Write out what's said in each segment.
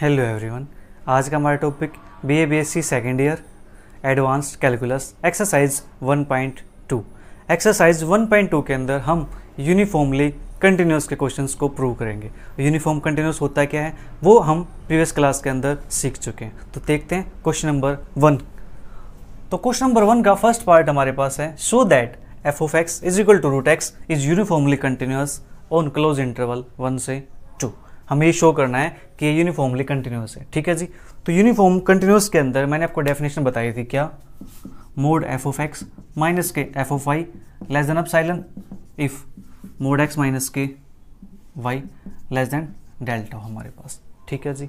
hello everyone आज का हमारा topic B A B S C second year advanced calculus exercise 1.2 exercise 1.2 के अंदर हम यूनिफॉर्मली कंटिन्यूस के क्वेश्चंस को प्रूव करेंगे यूनिफॉर्म कंटिन्यूस होता क्या है वो हम प्रीवियस क्लास के अंदर सीख चुके हैं तो देखते हैं क्वेश्चन नंबर वन तो क्वेश्चन नंबर वन का फर्स्ट पार्ट हमारे पास है show that f of x is equal to root x is uniformly continuous on close interval one से हमें ये शो करना है कि यूनिफॉर्मली कंटिन्यूस है ठीक है जी तो यूनिफॉर्म कंटिन्यूस के अंदर मैंने आपको डेफिनेशन बताई थी क्या mod f of x minus के f of y less than epsilon if mod x minus के वाई लेस देन डेल्टा हमारे पास ठीक है जी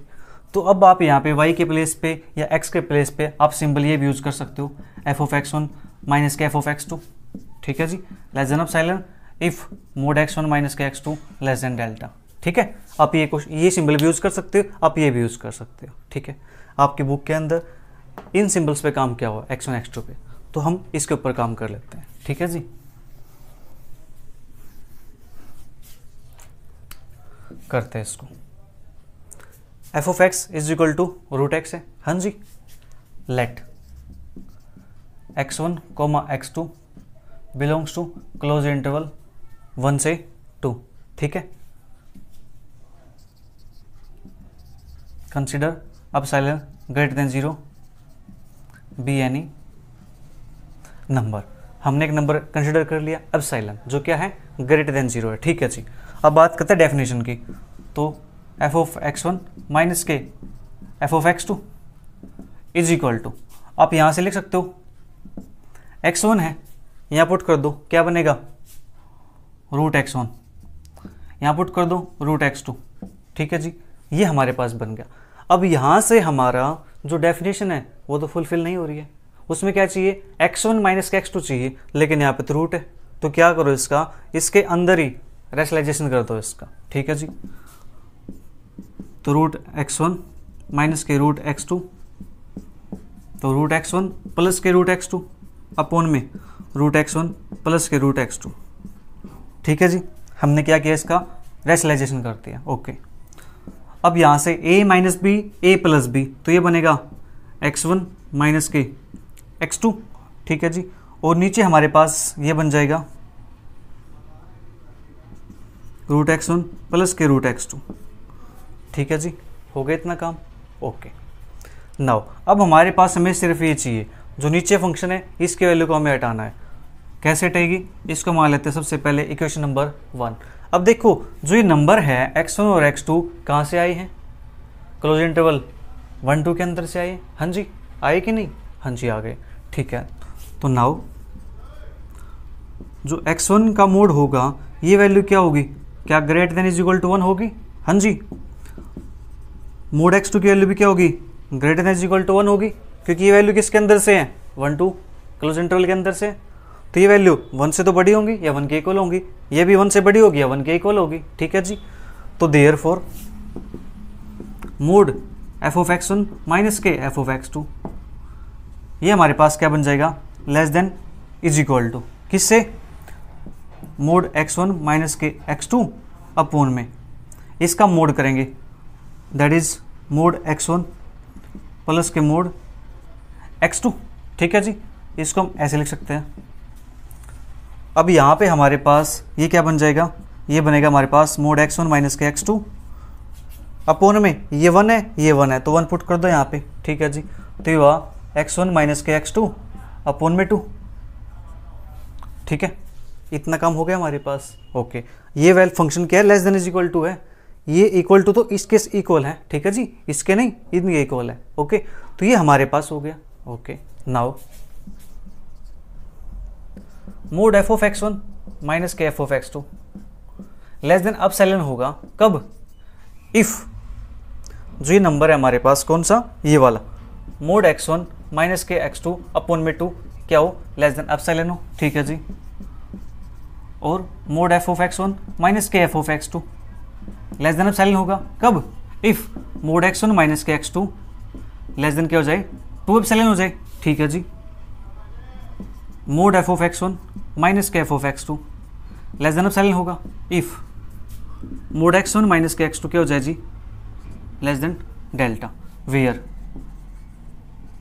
तो अब आप यहाँ पे वाई के प्लेस पे या एक्स के प्लेस पे आप सिंबल ये भी यूज़ कर सकते हो f of x one minus के एफ ऑफ एक्स टू ठीक है जी less than epsilon if mod x one minus के x two less than delta ठीक है आप ये क्वेश्चन ये सिंबल भी यूज़ कर सकते हो आप ये भी यूज़ कर सकते हो ठीक है आपकी बुक के अंदर इन सिंबल्स पे काम किया हुआ एक्स वन एक्स टू पे तो हम इसके ऊपर काम कर लेते हैं ठीक है जी करते हैं इसको f of x is equal to root x है हाँ जी let x one comma x two belongs to close interval one से टू ठीक है कंसिडर अब epsilon greater than zero be any number हमने एक नंबर कंसिडर कर लिया अब साइलेंस जो क्या है ग्रेटर देन जीरो है ठीक है जी अब बात करते हैं डेफिनेशन की तो f of x one minus के f of x two is equal to आप यहां से लिख सकते हो एक्स वन है यहाँ पुट कर दो क्या बनेगा रूट एक्स वन यहां पुट कर दो रूट एक्स टू ठीक है जी ये हमारे पास बन गया अब यहाँ से हमारा जो डेफिनेशन है वो तो फुलफिल नहीं हो रही है उसमें क्या चाहिए एक्स वन माइनस के एक्स टू चाहिए लेकिन यहाँ पे तो रूट है तो क्या करो इसका इसके अंदर ही रेशलाइजेशन कर दो इसका ठीक है जी तो रूट एक्स वन माइनस के रूट एक्स टू तो रूट एक्स वन प्लस के रूट एक्स टू अपोन में रूट एक्स वन प्लस के रूट एक्स टू ठीक है जी हमने क्या किया इसका रेशलाइजेशन कर दिया ओके अब यहाँ से a minus b a plus b तो ये बनेगा एक्स वन माइनस के एक्स टू ठीक है जी और नीचे हमारे पास ये बन जाएगा रूट एक्स वन प्लस के रूट एक्स टू ठीक है जी हो गया इतना काम ओके नाउ अब हमारे पास हमें सिर्फ ये चाहिए जो नीचे फंक्शन है इसके वैल्यू को हमें हटाना है कैसे हटेगी इसको मान लेते हैं सबसे पहले इक्वेशन नंबर वन अब देखो जो ये नंबर है एक्स वन और एक्स टू कहाँ से आए हैं क्लोज इंटरवल वन टू के अंदर से आए हाँ जी आए कि नहीं हाँ जी आ गए ठीक है तो नाउ जो एक्स वन का मोड होगा ये वैल्यू क्या होगी क्या greater than is equal to one होगी हाँ जी मोड एक्स टू की वैल्यू भी क्या होगी greater than is equal to one होगी क्योंकि ये वैल्यू किसके अंदर से है वन टू क्लोज इंटरवल के अंदर से तो ये वैल्यू वन से तो बड़ी होंगी या वन के इक्वल होंगी ये भी वन से बड़ी होगी या वन के इक्वल होगी ठीक है जी तो therefore mod f of x one minus के एफ ओफ एक्स टू ये हमारे पास क्या बन जाएगा less than is equal to किस से मोड एक्स वन माइनस के एक्स टू अपोन में इसका मोड करेंगे that is mod x one plus के मोड एक्स टू ठीक है जी इसको हम ऐसे लिख सकते हैं अब यहाँ पे हमारे पास ये क्या बन जाएगा ये बनेगा हमारे पास मोड एक्स वन माइनस के एक्स टू अपोन में ये वन है ये वन है तो वन पुट कर दो यहाँ पे ठीक है जी तो ये हुआ एक्स वन माइनस के एक्स टू अपोन में टू ठीक है इतना काम हो गया हमारे पास ओके ये वेल फंक्शन क्या है less than is equal to है ये इक्वल टू तो इसके इक्वल है ठीक है जी इसके नहीं इतनी इक्वल है ओके तो ये हमारे पास हो गया okay now mod f of x one minus के f of x two less than अब सेलन होगा कब इफ़ जो ये नंबर है हमारे पास कौन सा ये वाला मोड एक्स वन माइनस के एक्स टू अपन में टू क्या हो लेस देन सेलन हो ठीक है जी और mod f of x one minus के f of x two less than epsilon होगा कब if mod x one minus के एक्स टू लेस देन क्या हो जाए टू सेलन हो जाए ठीक है जी mod f of x one minus के f of x two less than of epsilon होगा if mod x one minus के एक्स टू क्या हो जाए जी less than delta where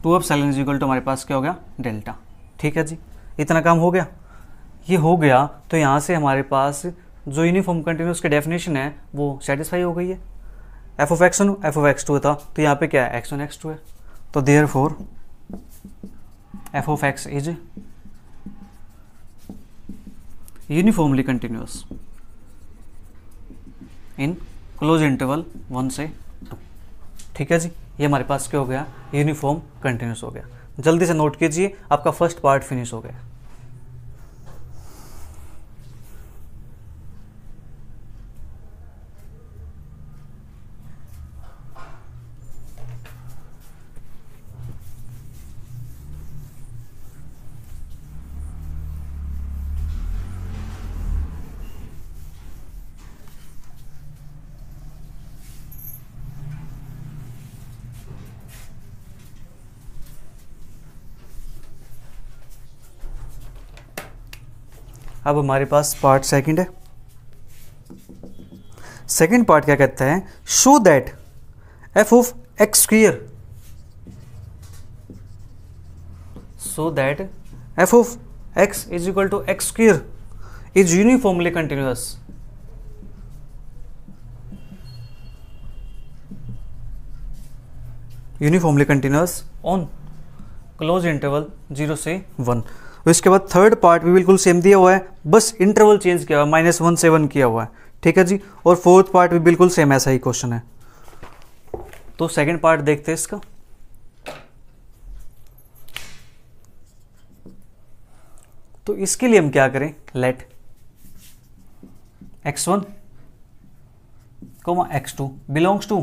two तो of epsilon is equal to हमारे पास क्या हो गया डेल्टा ठीक है जी इतना काम हो गया ये हो गया तो यहाँ से हमारे पास जो यूनिफॉर्म कंटिन्यूस की डेफिनेशन है वो सेटिस्फाई हो गई है f of x one f of x two था तो यहाँ पे क्या है एक्स वन एक्स टू है तो therefore f of x is uniformly continuous in close interval one से टू ठीक है जी ये हमारे पास क्या हो गया यूनिफॉर्म कंटिन्यूस हो गया जल्दी से नोट कीजिए आपका फर्स्ट पार्ट फिनिश हो गया अब हमारे पास पार्ट सेकंड है सेकंड पार्ट क्या कहता है show that f of x square so that f of x is equal to x square is uniformly continuous uniformly continuous on close interval zero से वन उसके बाद थर्ड पार्ट भी बिल्कुल same दिया हुआ है बस इंटरवल चेंज किया हुआ है माइनस वन सेवन किया हुआ है ठीक है जी और फोर्थ पार्ट भी बिल्कुल सेम ऐसा ही क्वेश्चन है तो सेकेंड पार्ट देखते हैं इसका तो इसके लिए हम क्या करें let x one comma x two belongs to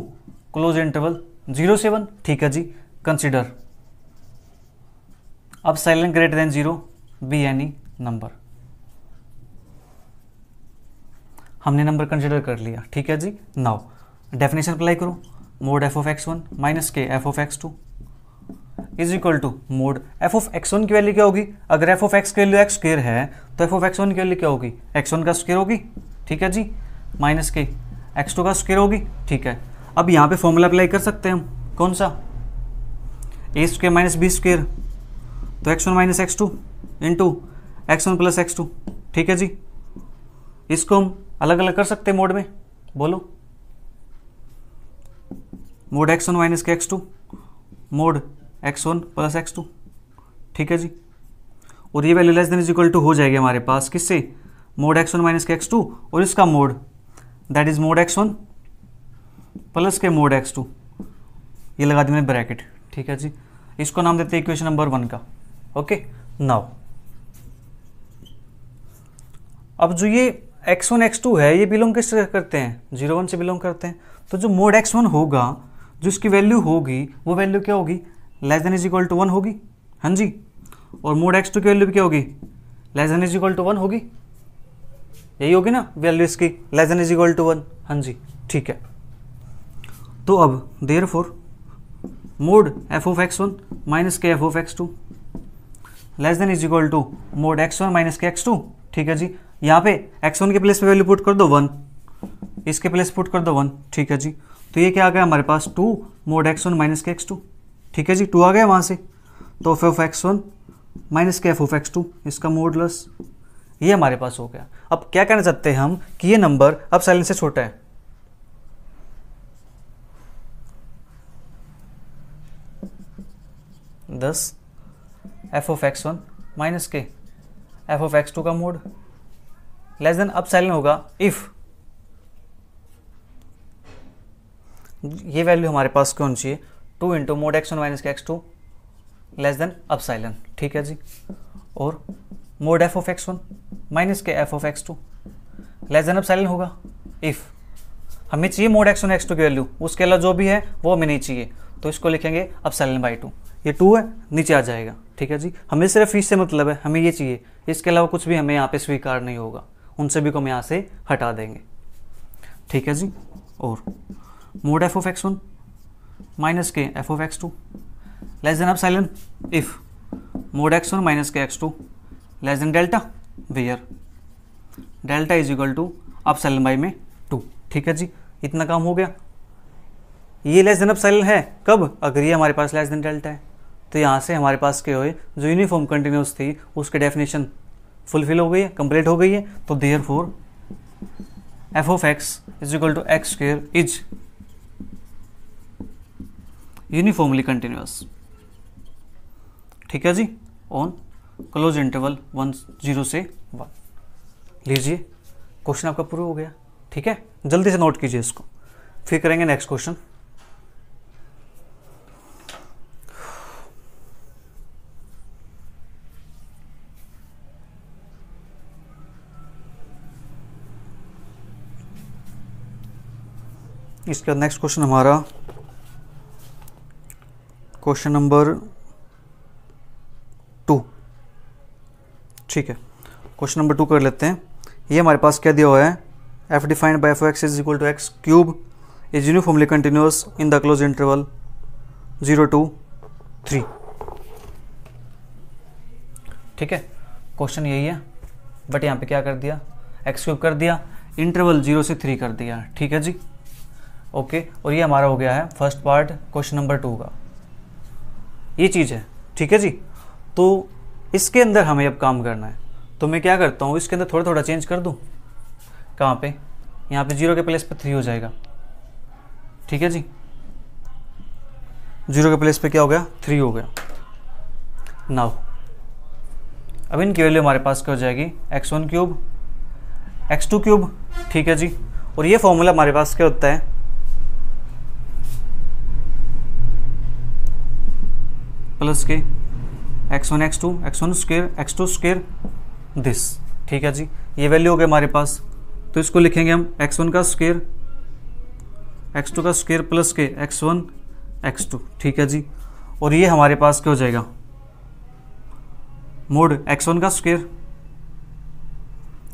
close interval zero seven ठीक है जी consider epsilon greater than zero be any number हमने नंबर कंसिडर कर लिया ठीक है जी नाउ डेफिनेशन अप्लाई करो mod f of x one minus के f of x two is equal to mod f of x one की value क्या होगी अगर एफ ऑफ एक्स की वैल्यू एक्स स्क्र है तो एफ ऑफ एक्स वन की वैल्यू क्या होगी एक्स वन का स्क्र होगी ठीक है जी माइनस के एक्स टू का स्क्र होगी ठीक है अब यहाँ पे फॉर्मूला अप्लाई कर सकते हैं हम कौन सा A square minus B square तो x one minus x two into x one plus x two ठीक है जी इसको हम अलग अलग कर सकते हैं मोड में बोलो मोड एक्स वन माइनस के x two mod x one plus x two ठीक है जी और ये value less than is equal to हो जाएगी हमारे पास किससे मोड एक्स वन माइनस के एक्स टू और इसका mod that is mod x one plus के मोड एक्स टू ये लगा दी मैंने ब्रैकेट ठीक है जी इसको नाम देते हैं इक्वेशन नंबर वन का ओके नाउ अब जो ये x1 x2 है ये बिलोंग किस करते हैं जीरो वन से बिलोंग करते हैं तो जो मोड एक्स वन होगा जो इसकी वैल्यू होगी वो वैल्यू क्या होगी less than is equal to one होगी हाँ जी और मोड एक्स टू की वैल्यू भी क्या होगी less than is equal to one होगी यही होगी ना वैल्यू इसकी less than is equal to one हाँ जी ठीक है तो अब therefore mod f of x one minus के f of x two less than is equal to mod x one minus के एक्स टू ठीक है जी यहाँ पे एक्स वन के प्लेस पे वैल्यू पुट कर दो वन इसके प्लेस पुट कर दो वन ठीक है जी तो ये क्या आ गया हमारे पास two mod x one minus के एक्स टू ठीक है जी टू आ गया वहाँ से तो f of x one minus के एफ ऑफ एक्स टू इसका मोड लस ये हमारे पास हो गया अब क्या कहना चाहते हैं हम कि ये नंबर अब साइलेंस से छोटा है thus f of x one minus के एफ ऑफ एक्स टू का मोड लेस देन अपसाइलन होगा इफ ये वैल्यू हमारे पास कौन सी है two into mod x one minus के x two less than epsilon ठीक है जी और mod f of x one minus के f of x two less than epsilon होगा इफ़ हमें चाहिए mod x one x two की वैल्यू उसके अलावा जो भी है वो हमें नहीं चाहिए तो इसको लिखेंगे सेलन बाई टू ये टू है नीचे आ जाएगा ठीक है जी हमें सिर्फ इससे मतलब है हमें ये चाहिए इसके अलावा कुछ भी हमें यहाँ पे स्वीकार नहीं होगा उन सभी को हम यहाँ से हटा देंगे ठीक है जी और mod f of x one minus के f of x two less than epsilon if mod x one minus के x two less than delta where delta is equal to epsilon by में two ठीक है जी इतना काम हो गया ये लेस देन अब साइलन है कब अगर ये हमारे पास लेस देन डेल्टा है तो यहाँ से हमारे पास क्या हुए जो यूनिफॉर्म कंटिन्यूस थी उसकी डेफिनेशन फुलफिल हो गई है कंप्लीट हो गई है तो therefore f of x is equal to x square is uniformly continuous ठीक है जी on close interval one zero से वन लीजिए क्वेश्चन आपका पूरा हो गया ठीक है जल्दी से नोट कीजिए इसको फिर करेंगे नेक्स्ट क्वेश्चन इसके बाद नेक्स्ट क्वेश्चन हमारा क्वेश्चन नंबर टू ठीक है क्वेश्चन नंबर टू कर लेते हैं ये हमारे पास क्या दिया हुआ है f defined by f x is equal to x cube is uniformly continuous in the close interval zero to three ठीक है क्वेश्चन यही है बट यहाँ पे क्या कर दिया एक्स क्यूब कर दिया इंटरवल जीरो से थ्री कर दिया ठीक है जी ओके और ये हमारा हो गया है first part question number two का ये चीज़ है ठीक है जी तो इसके अंदर हमें अब काम करना है तो मैं क्या करता हूँ इसके अंदर थोड़ा थोड़ा चेंज कर दूँ कहाँ पे यहाँ पे जीरो के प्लेस पे थ्री हो जाएगा ठीक है जी जीरो के प्लेस पे क्या हो गया थ्री हो गया नाउ अब इनकी वैल्यू हमारे पास क्या हो जाएगी x one cube x two cube ठीक है जी और ये फॉर्मूला हमारे पास क्या होता है प्लस के x one x two x one square x two square this ठीक है जी ये वैल्यू हो गया हमारे पास तो इसको लिखेंगे हम एक्स वन का स्क्र एक्स टू का स्क्र प्लस के एक्स वन एक्स टू ठीक है जी और ये हमारे पास क्या हो जाएगा मोड एक्स वन का स्क्र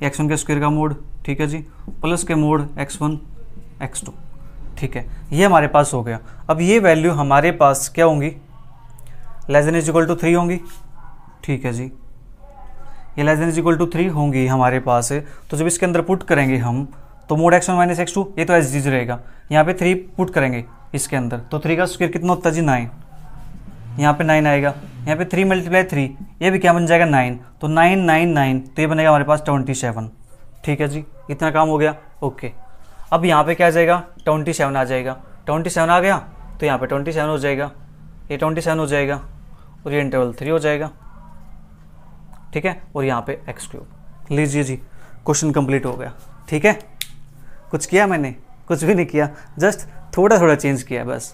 एक्स वन के स्क्वेयर का मोड ठीक है जी प्लस के mod x one x two ठीक है ये हमारे पास हो गया अब ये वैल्यू हमारे पास क्या होंगी less than is equal to three होंगी ठीक है जी ये less than is equal to three होंगी हमारे पास तो जब इसके अंदर पुट करेंगे हम तो mod x one minus x two ये तो एस डीज रहेगा यहाँ पे थ्री पुट करेंगे इसके अंदर तो थ्री का स्क्वेयर कितना होता है जी नाइन यहाँ पे नाइन आएगा यहाँ पे थ्री मल्टीप्लाई थ्री ये भी क्या बन जाएगा नाइन तो नाइन नाइन नाइन तो ये बनेगा हमारे पास ट्वेंटी सेवन ठीक है जी इतना काम हो गया ओके अब यहाँ पे क्या आ जाएगा ट्वेंटी सेवन आ जाएगा ट्वेंटी सेवन आ गया तो यहाँ पे ट्वेंटी सेवन हो जाएगा ये ट्वेंटी सेवन हो जाएगा और ये इंटरवल थ्री हो जाएगा ठीक है और यहाँ पे एक्स क्यूब लीजिए जी क्वेश्चन कंप्लीट हो गया ठीक है कुछ किया मैंने कुछ भी नहीं किया जस्ट थोड़ा थोड़ा चेंज किया बस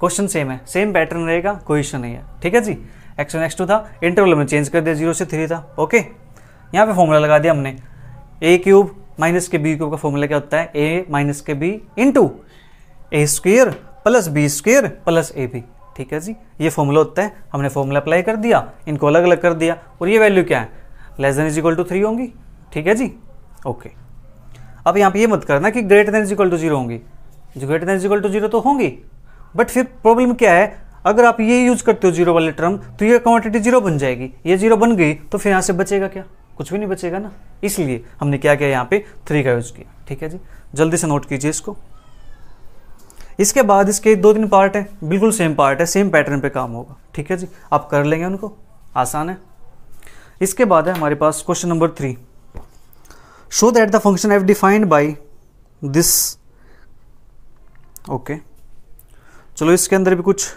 क्वेश्चन सेम है सेम पैटर्न रहेगा कोई इशू नहीं है ठीक है जी एक्शन एक्स टू था इंटरवल हमने चेंज कर दिया जीरो से थ्री था ओके यहाँ पे फॉर्मूला लगा दिया हमने ए क्यूब माइनस के बी क्यूब का फॉर्मूला क्या होता है ए माइनस के B into A square plus B square plus A B ठीक है जी ये फॉर्मूला होता है हमने फॉर्मूला अप्लाई कर दिया इनको अलग अलग कर दिया और ये वैल्यू क्या है less than is equal to three होंगी ठीक है जी ओके अब यहाँ पे ये मत करना कि greater than is equal to zero होंगी जो greater than is equal to zero तो होंगी बट फिर प्रॉब्लम क्या है अगर आप ये यूज करते हो जीरो वाले टर्म तो ये क्वांटिटी जीरो बन जाएगी ये जीरो बन गई तो फिर यहाँ से बचेगा क्या कुछ भी नहीं बचेगा ना इसलिए हमने क्या किया यहाँ पे थ्री का यूज किया ठीक है जी जल्दी से नोट कीजिए इसको इसके बाद इसके दो तीन पार्ट है बिल्कुल सेम पार्ट है सेम पैटर्न पे काम होगा ठीक है जी आप कर लेंगे उनको आसान है इसके बाद है हमारे पास question number three show that the function f defined by this okay चलो इसके अंदर भी कुछ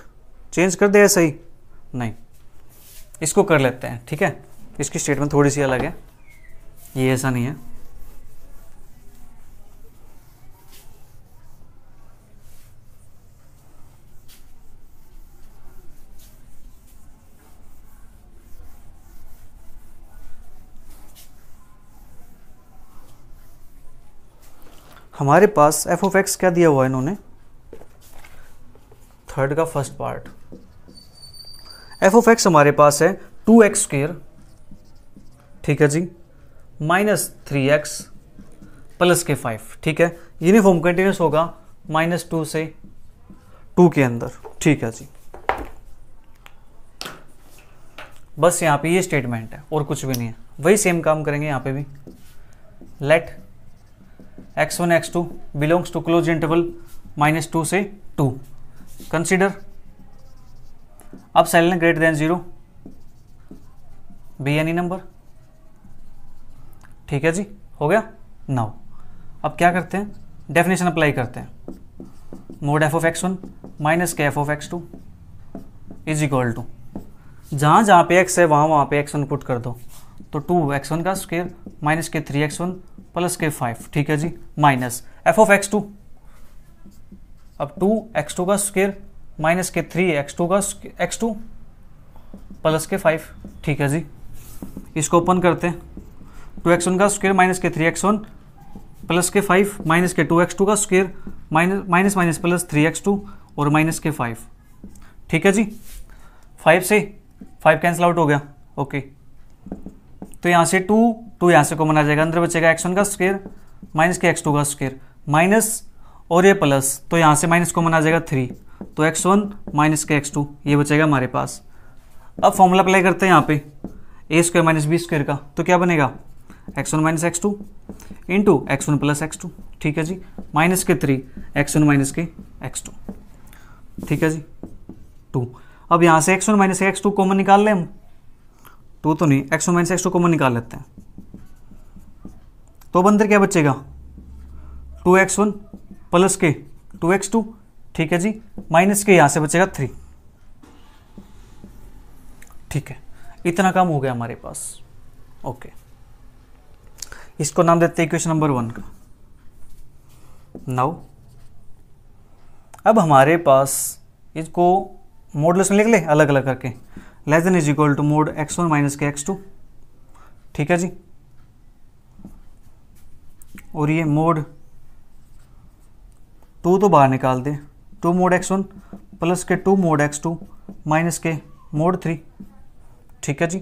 चेंज कर दे सही नहीं इसको कर लेते हैं ठीक है इसकी स्टेटमेंट थोड़ी सी अलग है ये ऐसा नहीं है हमारे पास एफ ऑफ एक्स क्या दिया हुआ है इन्होंने थर्ड का first part f of x हमारे पास है टू एक्स स्क्र ठीक है जी माइनस थ्री एक्स प्लस के फाइव ठीक है यूनिफॉर्म कंटिन्यूस होगा माइनस टू से टू के अंदर ठीक है जी बस यहां पे ये स्टेटमेंट है और कुछ भी नहीं है वही सेम काम करेंगे यहां पे भी let x one x two belongs to close interval minus two से two consider epsilon greater than zero be any number ठीक है जी हो गया नाउ अब क्या करते हैं डेफिनेशन अप्लाई करते हैं mod f of x one minus के f of x two is equal to जहाँ जहाँ पे एक्स है वहाँ वहाँ पे एक्स वन पुट कर दो तो टू एक्स वन का स्क्वेयर माइनस के थ्री एक्स वन प्लस के फाइव ठीक है जी minus f of x two अब टू एक्स टू का स्क्र माइनस के थ्री एक्स टू का एक्स टू प्लस के फाइव ठीक है जी इसको ओपन करते हैं टू एक्स वन का स्क्र माइनस के थ्री एक्स वन प्लस के फाइव माइनस के टू एक्स टू का square minus minus minus plus three x two और माइनस के फाइव ठीक है जी फाइव से फाइव कैंसिल आउट हो गया ओके तो यहाँ से टू टू यहाँ से कॉमन आ जाएगा अंदर बचेगा एक्स वन का स्क्वेयर माइनस के एक्स टू का स्क्वेयर माइनस और ये प्लस तो यहाँ से माइनस कॉमन आ जाएगा थ्री तो एक्स वन माइनस के एक्स टू ये बचेगा हमारे पास अब फॉर्मूला अप्लाई करते हैं यहाँ पे A square minus B square का तो क्या बनेगा x one minus x two into x one plus x two ठीक है जी माइनस के थ्री एक्स वन माइनस के एक्स टू ठीक है जी टू अब यहाँ से x one minus x two common निकाल लें हम टू तो नहीं x minus x two common निकाल लेते हैं तो अब अंदर क्या बचेगा टू एक्स वन प्लस के टू एक्स टू ठीक है जी माइनस के यहां से बचेगा थ्री ठीक है इतना काम हो गया हमारे पास ओके इसको नाम देते हैं क्वेश्चन नंबर वन का नाउ अब हमारे पास इसको मॉडल्स में लिख ले अलग अलग करके less than is equal to mod x one minus के एक्स टू ठीक है जी और ये मोड टू तो बाहर निकाल दे two mod x one plus के two mod x two minus के मोड थ्री ठीक है जी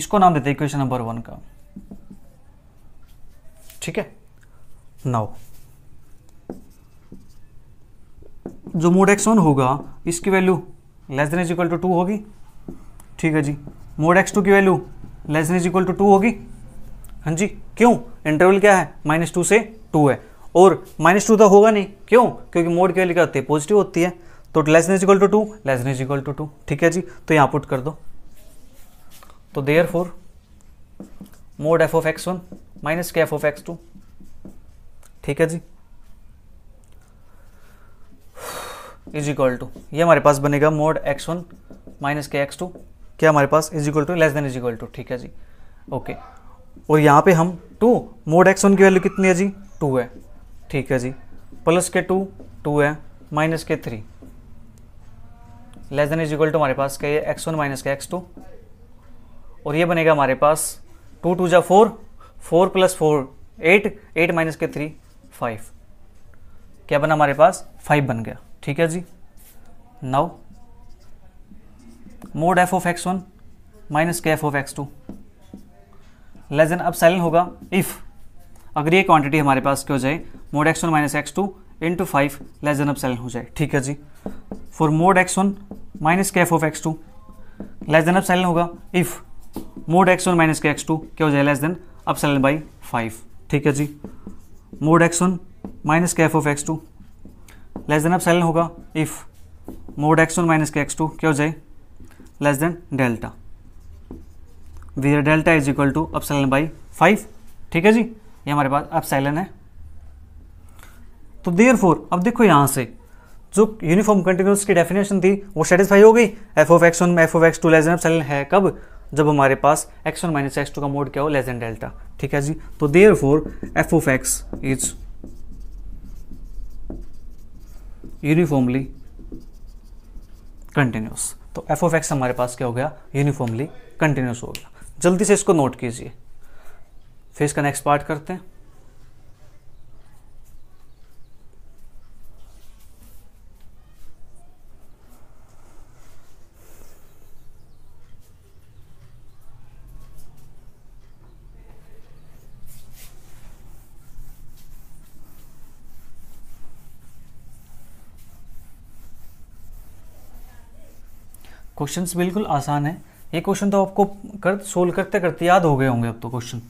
इसको नाम देते इक्वेशन नंबर वन का ठीक है नाउ जो मोड एक्स वन होगा इसकी value less than is equal to two होगी ठीक है जी मोड एक्स टू की value less than is equal to two होगी हाँ जी क्यों इंटरवल क्या है माइनस टू से टू है और माइनस टू तो होगा नहीं क्यों क्योंकि मोड की वैल्यू क्या होती है पॉजिटिव होती है तो less than is equal to two less than is equal to two ठीक है जी तो यहाँ पुट कर दो तो therefore mod f of x one minus के एफ ऑफ एक्स टू ठीक है जी इज इक्वल टू ये हमारे पास बनेगा मोड एक्स वन माइनस के एक्स टू क्या हमारे पास is equal to less than is equal to ठीक है जी ओके और यहाँ पे हम टू मोड एक्स वन की वैल्यू कितनी है जी टू है ठीक है जी प्लस के टू टू है माइनस के three less than is equal to हमारे पास क्या एक्स वन माइनस का एक्स टू और ये बनेगा हमारे पास टू टू जा four four plus four eight eight minus के थ्री फाइव क्या बना हमारे पास फाइव बन गया ठीक है जी now mod f of x one minus के f of x two less than अब सेलन होगा इफ अगर ये क्वांटिटी हमारे पास क्या हो जाए mod x one minus x two into five less than अब सेलन हो जाए ठीक है जी for mod x one minus के f of x two less than अब सेलन होगा if mod x one minus के एक्स टू क्या हो जाए लेस देन अब सेलन बाई फाइव ठीक है जी मोड एक्स वन माइनस के f of x two less than अब सेलन होगा if mod x one minus के एक्स टू क्या हो जाए less than delta where delta is equal to epsilon by 5 ठीक है जी ये हमारे पास एप्साइलन है तो देर फोर अब देखो यहां से जो यूनिफॉर्म कंटिन्यूस की डेफिनेशन थी वो सेटिस्फाई हो गई f of x one f of x two less than है कब जब हमारे पास x one minus x two का मोड क्या हो लेस देन डेल्टा ठीक है जी तो therefore f of x is uniformly continuous तो एफ ऑफ एक्स हमारे पास क्या हो गया यूनिफॉर्मली कंटिन्यूस हो गया जल्दी से इसको नोट कीजिए फिर इसका नेक्स्ट पार्ट करते हैं क्वेश्चंस बिल्कुल आसान है ये क्वेश्चन तो आपको कर सोल्व करते करते याद हो गए होंगे अब तो क्वेश्चन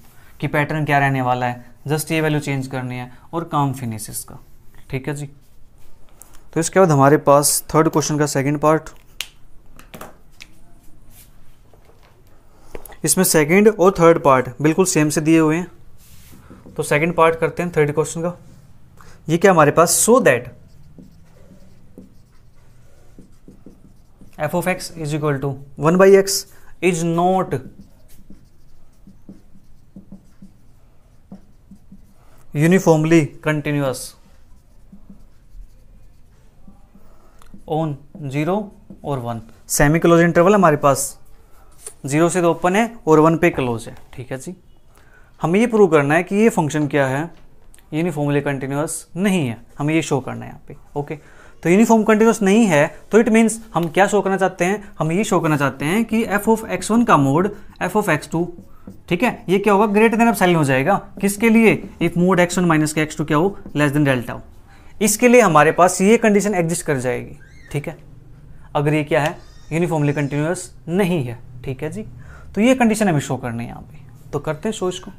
कि पैटर्न क्या रहने वाला है जस्ट ये वैल्यू चेंज करनी है और काम फिनिश इसका ठीक है जी तो इसके बाद हमारे पास थर्ड क्वेश्चन का सेकेंड पार्ट इसमें सेकेंड और थर्ड पार्ट बिल्कुल सेम से दिए हुए हैं तो सेकेंड पार्ट करते हैं थर्ड क्वेश्चन का ये क्या हमारे पास so so that f of x is equal to one by x is not uniformly continuous on zero और वन सेमी क्लोज इंटरवल हमारे पास जीरो से तो ओपन है और वन पे क्लोज है ठीक है जी हमें ये प्रूव करना है कि ये फंक्शन क्या है यूनिफॉर्मली कंटिन्यूअस नहीं है हमें ये शो करना है यहाँ पे ओके तो यूनिफॉर्म कंटिन्यूस नहीं है तो इट मीन्स हम क्या शो करना चाहते हैं हम ये शो करना चाहते हैं कि एफ ऑफ एक्स वन का mod f of x two ठीक है ये क्या होगा ग्रेटर देन एप्सिलॉन हो जाएगा किसके लिए if mod x one minus के एक्स टू क्या हो लेस देन डेल्टा हो इसके लिए हमारे पास ये कंडीशन एग्जिस्ट कर जाएगी ठीक है अगर ये क्या है यूनिफॉर्मली कंटिन्यूस नहीं है ठीक है जी तो ये कंडीशन हमें शो करनी है यहाँ पे तो करते हैं शो इसको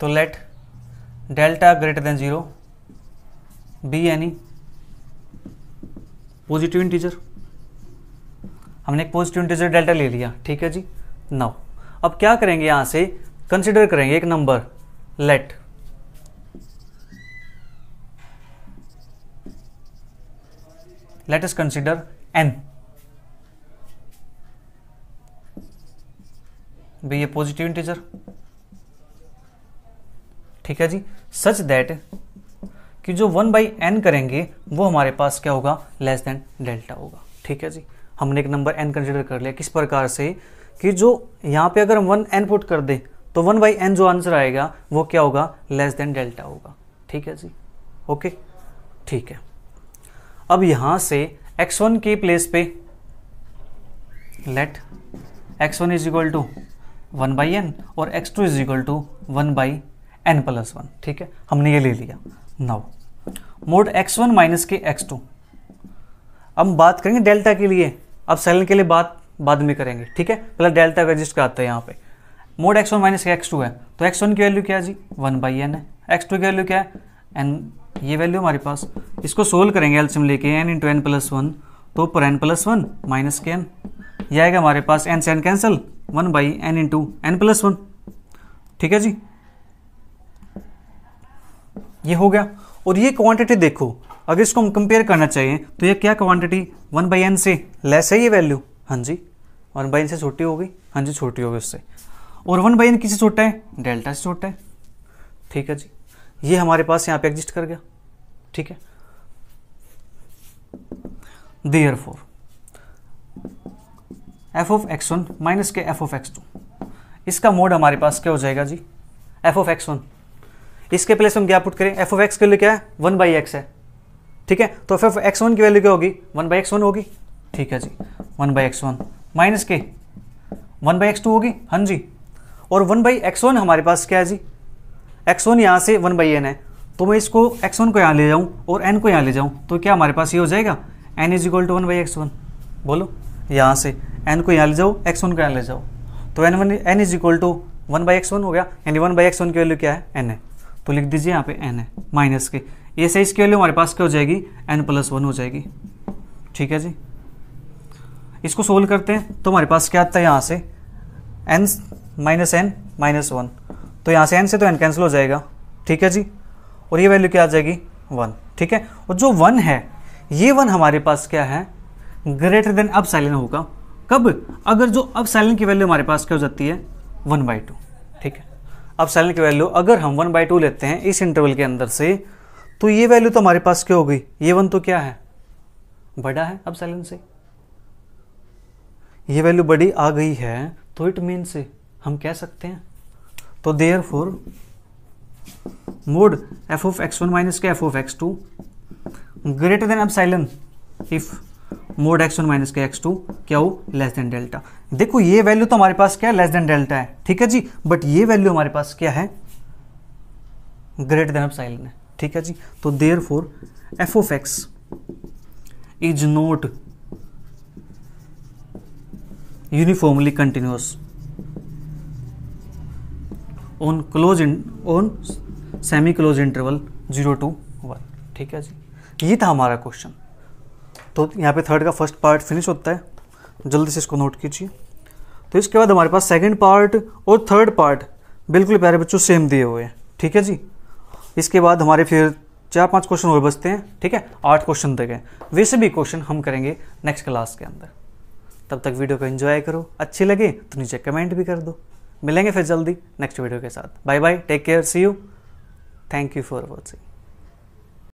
तो let delta greater than zero be यानी पॉजिटिव इंटीजर हमने एक पॉजिटिव इंटीजर डेल्टा ले लिया ठीक है जी नाउ अब क्या करेंगे यहां से कंसिडर करेंगे एक number let let us consider n be a positive integer ठीक है जी सच दैट कि जो वन बाई एन करेंगे वो हमारे पास क्या होगा लेस देन डेल्टा होगा ठीक है जी हमने एक नंबर एन कंसिडर कर लिया किस प्रकार से कि जो यहाँ पे अगर हम वन एन पुट कर दे तो वन बाई एन जो आंसर आएगा वो क्या होगा लेस देन डेल्टा होगा ठीक है जी ओके ठीक है अब यहां से एक्स वन के प्लेस पे let x one is equal to one by n और x two is equal to one by n plus one ठीक है हमने ये ले लिया now mod x one minus के एक्स टू अब बात करेंगे डेल्टा के लिए अब सेलन के लिए बात बाद में करेंगे ठीक है पहले डेल्टा को एडजस्ट कराते हैं यहाँ पे मोड एक्स वन माइनस के एक्स टू है तो एक्स वन की वैल्यू क्या है जी वन बाई एन है एक्स टू की वैल्यू क्या है एन ये वैल्यू हमारे पास इसको सोल्व करेंगे एल्सियम लेके n into n plus one तो पर एन प्लस वन माइनस के एन ये आएगा हमारे पास एन से n cancel one by n into n plus one ठीक है जी ये हो गया और ये क्वांटिटी देखो अगर इसको हम कंपेयर करना चाहिए तो ये क्या क्वांटिटी वन बाई एन से लेस है ये वैल्यू हाँ जी वन बाई एन से छोटी हो गई हाँ जी छोटी हो गई उससे और वन बाई एन किसी छोटा है डेल्टा से छोटा है ठीक है जी ये हमारे पास यहाँ पे एग्जिस्ट कर गया ठीक है therefore f of x one minus के एफ ऑफ एक्स टू इसका मोड हमारे पास क्या हो जाएगा जी एफ ऑफ एक्स वन इसके प्लेस हम क्या पुट करें एफ ओफ़ एक्स के लिए क्या है वन बाई एक्स है ठीक है तो एफ ओफ एक्स वन की वैल्यू क्या होगी वन बाई एक्स वन होगी ठीक है जी one by x one minus के वन बाई एक्स टू होगी हाँ जी और वन बाई एक्स वन हमारे पास क्या है जी एक्स वन यहाँ से वन बाई एन है तो मैं इसको एक्स वन को यहाँ ले जाऊँ और एन को यहाँ ले जाऊँ तो क्या हमारे पास ये हो जाएगा n is equal to one by x one बोलो यहाँ से एन को यहाँ ले जाओ एक्स वन को यहाँ ले जाओ तो n one n is equal to one by x one हो गया यानी वन बाई एक्स वन की वैल्यू क्या है एन है तो लिख दीजिए यहाँ पे एन है माइनस के ये साइज की वैल्यू हमारे पास क्या हो जाएगी एन प्लस वन हो जाएगी ठीक है जी इसको सोल्व करते हैं तो हमारे पास क्या आता है यहाँ से n minus n minus one तो यहाँ से एन से तो एन कैंसिल हो जाएगा ठीक है जी और ये वैल्यू क्या आ जाएगी वन ठीक है और जो वन है ये वन हमारे पास क्या है ग्रेटर देन अब साइलेंट होगा कब अगर जो अब साइलेंट की वैल्यू हमारे पास क्या हो जाती है वन बाई टू ठीक है साइलेंट की वैल्यू अगर हम वन बाई टू लेते हैं इस इंटरवल के अंदर से तो ये वैल्यू तो हमारे पास क्या हो गई ये वन तो क्या है बड़ा है अब अपसाइलन से ये वैल्यू बड़ी आ गई है तो इट मीन से हम कह सकते हैं तो therefore mod f of x one minus के f of x two greater than epsilon if mod x one minus का एक्स टू क्या हो लेस देन डेल्टा देखो ये वैल्यू तो हमारे पास क्या है लेस देन डेल्टा है ठीक है जी बट ये वैल्यू हमारे पास क्या है ग्रेटर देन साइलन है ठीक है जी तो therefore f of x is not uniformly continuous on close in on semi closed interval zero to one ठीक है जी ये था हमारा क्वेश्चन तो यहाँ पे थर्ड का फर्स्ट पार्ट फिनिश होता है जल्दी से इसको नोट कीजिए तो इसके बाद हमारे पास सेकंड पार्ट और थर्ड पार्ट बिल्कुल प्यारे बच्चों सेम दिए हुए हैं ठीक है जी इसके बाद हमारे फिर चार पांच क्वेश्चन और बचते हैं ठीक है आठ क्वेश्चन तक हैं वैसे भी क्वेश्चन हम करेंगे नेक्स्ट क्लास के अंदर तब तक वीडियो को एंजॉय करो अच्छे लगे तो नीचे कमेंट भी कर दो मिलेंगे फिर जल्दी नेक्स्ट वीडियो के साथ bye bye take care see you thank you for watching